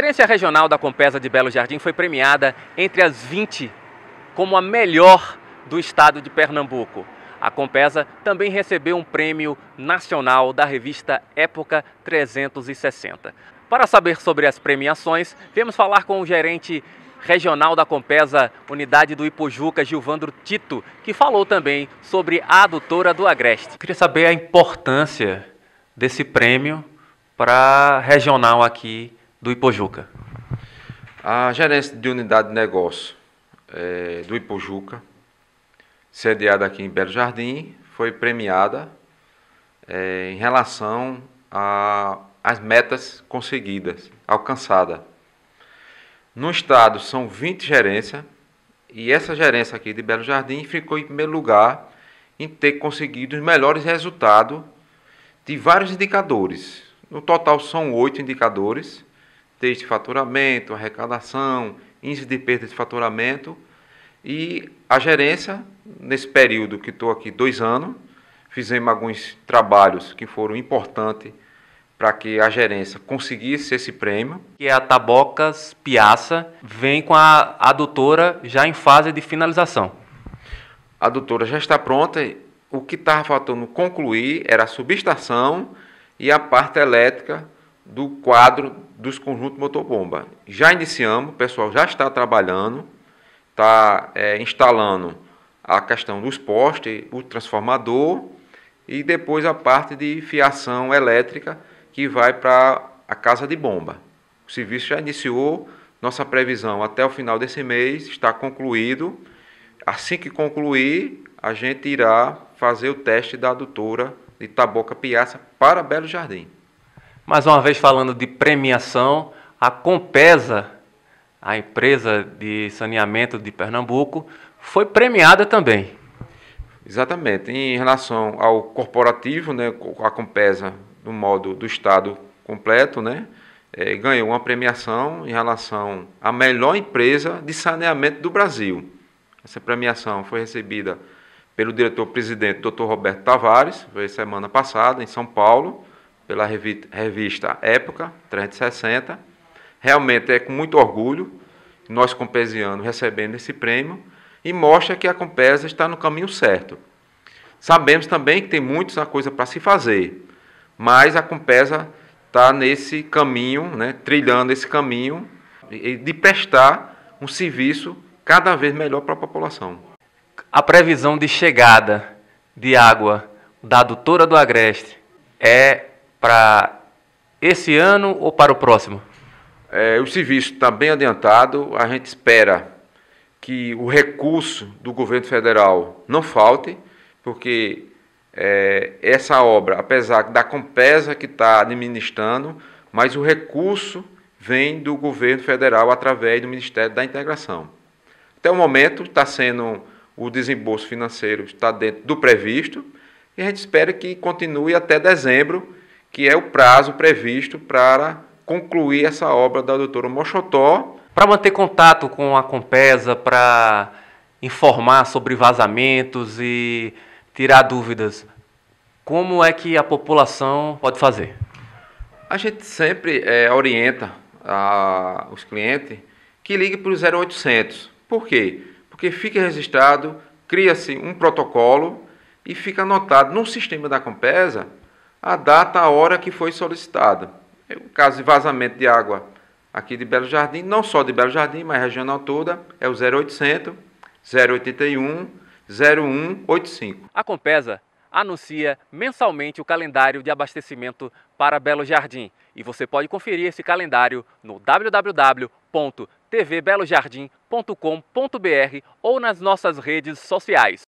Gerência Regional da Compesa de Belo Jardim foi premiada entre as 20 como a melhor do estado de Pernambuco. A Compesa também recebeu um prêmio nacional da revista Época 360. Para saber sobre as premiações, vamos falar com o gerente regional da Compesa, unidade do Ipojuca, Gilvandro Tito, que falou também sobre a adutora do Agreste. Queria saber a importância desse prêmio para a regional aqui do Ipojuca? A gerência de unidade de negócio é, do Ipojuca, sediada aqui em Belo Jardim, foi premiada é, em relação às metas conseguidas, alcançadas. No estado são 20 gerências e essa gerência aqui de Belo Jardim ficou em primeiro lugar em ter conseguido os melhores resultados de vários indicadores. No total são oito indicadores de faturamento, arrecadação, índice de perda de faturamento. E a gerência, nesse período que estou aqui, dois anos, fizemos alguns trabalhos que foram importantes para que a gerência conseguisse esse prêmio. Que é a Tabocas Piaça, vem com a, a doutora já em fase de finalização. A doutora já está pronta. O que estava faltando concluir era a subestação e a parte elétrica do quadro dos conjuntos motorbomba. Já iniciamos, o pessoal já está trabalhando, está é, instalando a questão dos postes, o transformador e depois a parte de fiação elétrica que vai para a casa de bomba. O serviço já iniciou, nossa previsão até o final desse mês está concluído. Assim que concluir, a gente irá fazer o teste da adutora de Taboca Piaça para Belo Jardim. Mais uma vez falando de premiação, a Compesa, a empresa de saneamento de Pernambuco, foi premiada também. Exatamente. Em relação ao corporativo, né, a Compesa, do modo do Estado completo, né, é, ganhou uma premiação em relação à melhor empresa de saneamento do Brasil. Essa premiação foi recebida pelo diretor-presidente Dr. Roberto Tavares, foi semana passada, em São Paulo, pela revista Época 360. Realmente é com muito orgulho nós, compesianos, recebendo esse prêmio e mostra que a Compesa está no caminho certo. Sabemos também que tem muita coisa para se fazer, mas a Compesa está nesse caminho, né, trilhando esse caminho de prestar um serviço cada vez melhor para a população. A previsão de chegada de água da adutora do Agreste é para esse ano ou para o próximo? É, o serviço está bem adiantado, a gente espera que o recurso do governo federal não falte, porque é, essa obra, apesar da Compesa que está administrando, mas o recurso vem do governo federal através do Ministério da Integração. Até o momento está sendo o desembolso financeiro está dentro do previsto e a gente espera que continue até dezembro que é o prazo previsto para concluir essa obra da doutora Mochotó. Para manter contato com a Compesa, para informar sobre vazamentos e tirar dúvidas, como é que a população pode fazer? A gente sempre é, orienta a, os clientes que liguem para o 0800. Por quê? Porque fica registrado, cria-se um protocolo e fica anotado no sistema da Compesa a data, a hora que foi solicitada. O é caso de vazamento de água aqui de Belo Jardim, não só de Belo Jardim, mas regional toda, é o 0800 081 0185. A Compesa anuncia mensalmente o calendário de abastecimento para Belo Jardim e você pode conferir esse calendário no www.tvbelojardim.com.br ou nas nossas redes sociais.